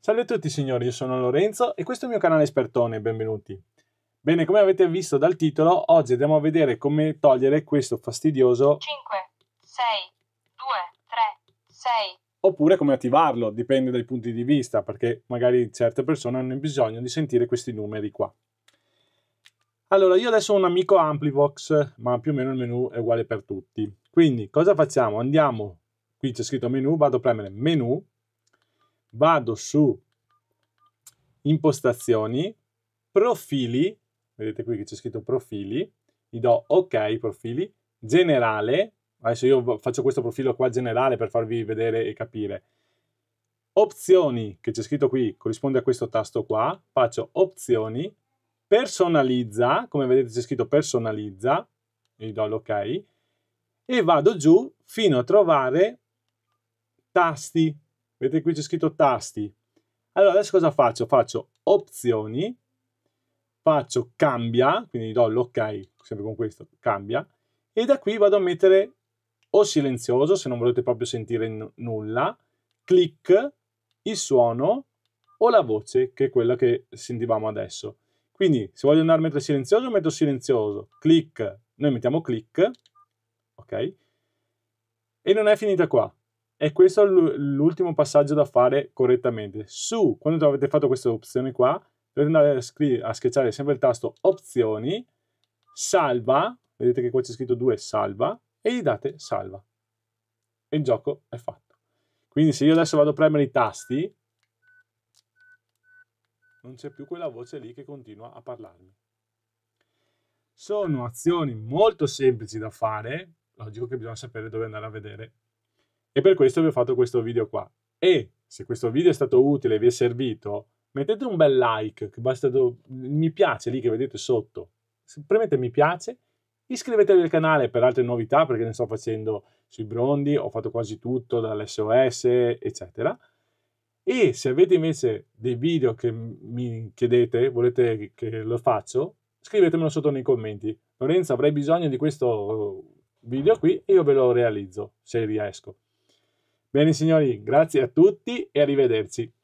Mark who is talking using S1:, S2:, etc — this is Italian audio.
S1: Salve a tutti signori, io sono Lorenzo e questo è il mio canale Espertone, benvenuti. Bene, come avete visto dal titolo, oggi andiamo a vedere come togliere questo fastidioso 5, 6, 2, 3, 6 oppure come attivarlo, dipende dai punti di vista, perché magari certe persone hanno bisogno di sentire questi numeri qua. Allora, io adesso ho un amico Amplivox, ma più o meno il menu è uguale per tutti. Quindi, cosa facciamo? Andiamo, qui c'è scritto menu, vado a premere menu, vado su impostazioni, profili, vedete qui che c'è scritto profili, gli do ok profili, generale, adesso io faccio questo profilo qua generale per farvi vedere e capire, opzioni che c'è scritto qui corrisponde a questo tasto qua, faccio opzioni, personalizza, come vedete c'è scritto personalizza, gli do l'ok, e vado giù fino a trovare tasti. Vedete qui c'è scritto tasti. Allora adesso cosa faccio? Faccio opzioni, faccio cambia, quindi do l'ok, sempre con questo, cambia, e da qui vado a mettere o silenzioso se non volete proprio sentire nulla, clic, il suono o la voce, che è quella che sentivamo adesso. Quindi se voglio andare a mettere silenzioso, metto silenzioso. Clic, noi mettiamo clic, ok? E non è finita qua. E questo è l'ultimo passaggio da fare correttamente. Su, quando avete fatto questa opzione qua, dovete andare a, a schiacciare sempre il tasto opzioni, salva, vedete che qua c'è scritto 2 salva, e gli date salva. E il gioco è fatto. Quindi se io adesso vado a premere i tasti, non c'è più quella voce lì che continua a parlarmi. Sono azioni molto semplici da fare, logico che bisogna sapere dove andare a vedere, e per questo vi ho fatto questo video qua. E se questo video è stato utile e vi è servito, mettete un bel like, che basta do... mi piace lì che vedete sotto, premete mi piace, iscrivetevi al canale per altre novità, perché ne sto facendo sui brondi, ho fatto quasi tutto dall'SOS, eccetera. E se avete invece dei video che mi chiedete, volete che lo faccio, scrivetemelo sotto nei commenti. Lorenzo, avrei bisogno di questo video qui e io ve lo realizzo, se riesco. Bene signori, grazie a tutti e arrivederci.